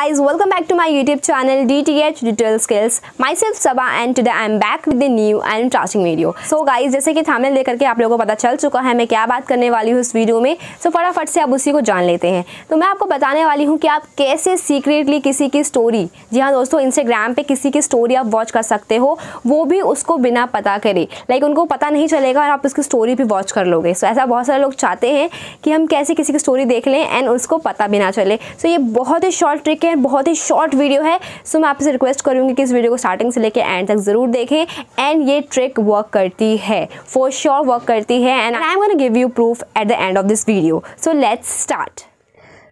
guys welcome back to my youtube channel dth digital skills myself saba and today I am back with a new and interesting video so guys जैसे कि thumbnail देख करके आप लोगों को पता चल चुका है मैं क्या बात करने वाली हूँ इस वीडियो में सो so, फटाफट से आप उसी को जान लेते हैं तो मैं आपको बताने वाली हूँ कि आप कैसे सीक्रेटली किसी की स्टोरी जी हाँ दोस्तों इंस्टाग्राम पर किसी की स्टोरी आप वॉच कर सकते हो वो भी उसको बिना पता करे लाइक उनको पता नहीं चलेगा और आप उसकी स्टोरी भी वॉच कर लोगे सो so, ऐसा बहुत सारे लोग चाहते हैं कि हम कैसे किसी की स्टोरी देख लें एंड उसको पता भी ना चले सो so, ये बहुत ही शॉर्ट ट्रिक है यार बहुत ही शॉर्ट वीडियो है सो मैं आपसे रिक्वेस्ट करूँगी कि इस वीडियो को स्टार्टिंग से लेकर एंड तक ज़रूर देखें एंड ये ट्रिक वर्क करती है फॉर श्योर वर्क करती है and I am gonna give you proof at the end of this video so let's start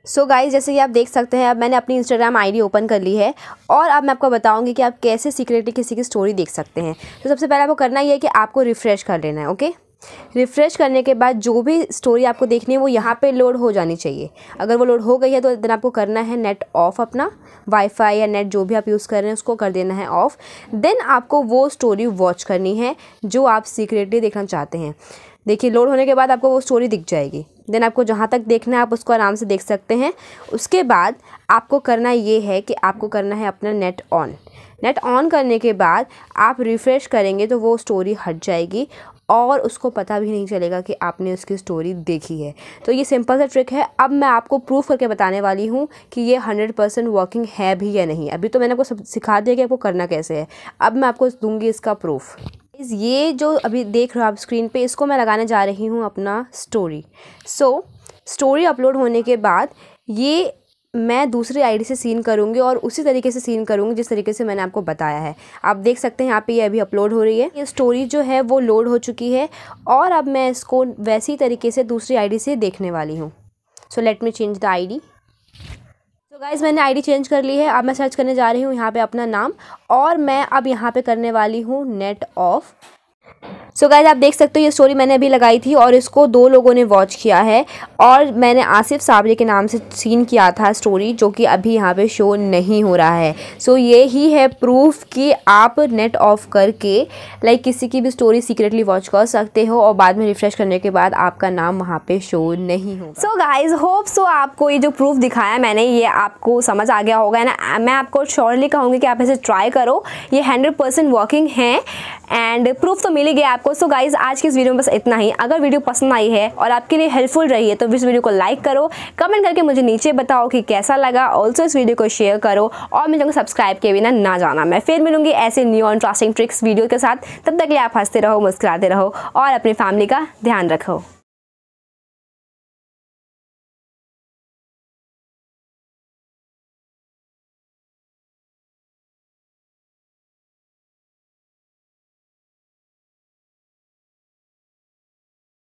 so so guys जैसे कि आप देख सकते हैं अब मैंने अपनी इंस्टाग्राम आईडी ओपन कर ली है और अब मैं आपको बताऊंगी कि आप कैसे सीक्रेटली किसी की स्टोरी देख सकते हैं तो सबसे पहले आपको करना ये है कि आपको रिफ़्रेश कर लेना है ओके okay? रिफ़्रेश करने के बाद जो भी स्टोरी आपको देखनी है वो यहाँ पे लोड हो जानी चाहिए अगर वो लोड हो गई है तो देन आपको करना है नेट ऑफ़ अपना वाईफाई या नेट जो भी आप यूज़ कर रहे हैं उसको कर देना है ऑफ़ देन आपको वो स्टोरी वॉच करनी है जो आप सीक्रेटली देखना चाहते हैं देखिए लोड होने के बाद आपको वो स्टोरी दिख जाएगी देन आपको जहाँ तक देखना है आप उसको आराम से देख सकते हैं उसके बाद आपको करना ये है कि आपको करना है अपना नेट ऑन नेट ऑन करने के बाद आप रिफ़्रेश करेंगे तो वो स्टोरी हट जाएगी और उसको पता भी नहीं चलेगा कि आपने उसकी स्टोरी देखी है तो ये सिंपल सा ट्रिक है अब मैं आपको प्रूफ करके बताने वाली हूँ कि ये हंड्रेड परसेंट वर्किंग है भी या नहीं अभी तो मैंने आपको सब सिखा दिया कि आपको करना कैसे है अब मैं आपको दूंगी इसका प्रूफ इस ये जो अभी देख रहे हो आप स्क्रीन पर इसको मैं लगाने जा रही हूँ अपना story so so, story upload होने के बाद ये मैं दूसरी आईडी से सीन करूँगी और उसी तरीके से सीन करूँगी जिस तरीके से मैंने आपको बताया है आप देख सकते हैं यहाँ पे ये अभी अपलोड हो रही है ये स्टोरी जो है वो लोड हो चुकी है और अब मैं इसको वैसी तरीके से दूसरी आईडी से देखने वाली हूँ so let me change the ID तो गाइज़ मैंने आई चेंज कर ली है अब मैं सर्च करने जा रही हूँ यहाँ पर अपना नाम और मैं अब यहाँ पर करने वाली हूँ net off so so guys आप देख सकते हो ये स्टोरी मैंने अभी लगाई थी और इसको दो लोगों ने वॉच किया है और मैंने आसिफ साबरी के नाम से सीन किया था स्टोरी जो कि अभी यहाँ पे शो नहीं हो रहा है सो so ये ही है प्रूफ कि आप नेट ऑफ करके लाइक किसी की भी स्टोरी सीक्रेटली वॉच कर सकते हो और बाद में रिफ्रेश करने के बाद आपका नाम वहाँ पे शो नहीं हो सो गाइज होप सो आपको ये जो प्रूफ दिखाया मैंने ये आपको समझ आ गया होगा ना मैं आपको श्योरली कहूँगी कि आप इसे ट्राई करो ये हंड्रेड वर्किंग है एंड प्रूफ तो मिली गया आपको सो गाइज आज की इस वीडियो में बस इतना ही अगर वीडियो पसंद आई है और आपके लिए हेल्पफुल रही है तो इस वीडियो को लाइक करो कमेंट करके मुझे नीचे बताओ कि कैसा लगा ऑल्सो इस वीडियो को शेयर करो और मेरे को सब्सक्राइब किए बिना ना जाना मैं फिर मिलूंगी ऐसे न्यू और ट्रास्टिंग ट्रिक्स वीडियो के साथ तब तक लिए आप हंसते रहो मुस्कुराते रहो और अपनी फैमिली का ध्यान रखो